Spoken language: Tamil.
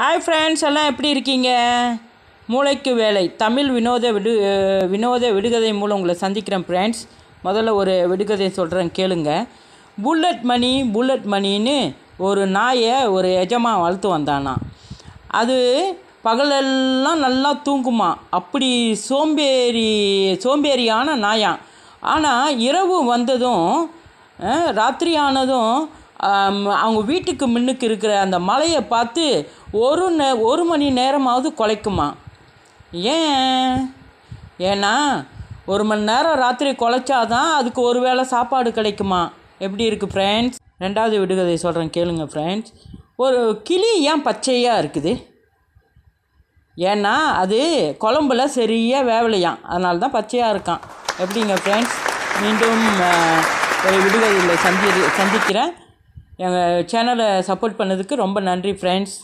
ஹாய் ஃப்ரெண்ட்ஸ் எல்லாம் எப்படி இருக்கீங்க மூளைக்கு வேலை தமிழ் வினோத விடு வினோத விடுகதை மூலம் உங்களை சந்திக்கிறேன் ஃப்ரெண்ட்ஸ் முதல்ல ஒரு விடுகதை சொல்கிறேன் கேளுங்க புல்லட் மணி புல்லட் மணின்னு ஒரு நாயை ஒரு எஜமா வளர்த்து வந்தானா அது பகலெல்லாம் நல்லா தூங்குமா அப்படி சோம்பேறி சோம்பேறியான நாயான் ஆனால் இரவு வந்ததும் ராத்திரி ஆனதும் அவங்க வீட்டுக்கு முன்னுக்கு இருக்கிற அந்த மலையை பார்த்து ஒரு நே ஒரு மணி நேரமாவது குலைக்குமா ஏன் ஏன்னா ஒரு மணி நேரம் ராத்திரி குலைச்சாதான் அதுக்கு ஒரு வேளை சாப்பாடு கிடைக்குமா எப்படி இருக்குது ஃப்ரெண்ட்ஸ் ரெண்டாவது விடுகதை சொல்கிறேன் கேளுங்க ஃப்ரெண்ட்ஸ் ஒரு கிளி ஏன் பச்சையாக இருக்குது ஏன்னா அது குழம்புல சரியாக வேவலையாம் அதனால தான் பச்சையாக இருக்கான் எப்படிங்க ஃப்ரெண்ட்ஸ் மீண்டும் ஒரு விடுகதையில் சந்தி சந்திக்கிறேன் எங்கள் சேனலை சப்போர்ட் பண்ணதுக்கு ரொம்ப நன்றி ஃப்ரெண்ட்ஸ்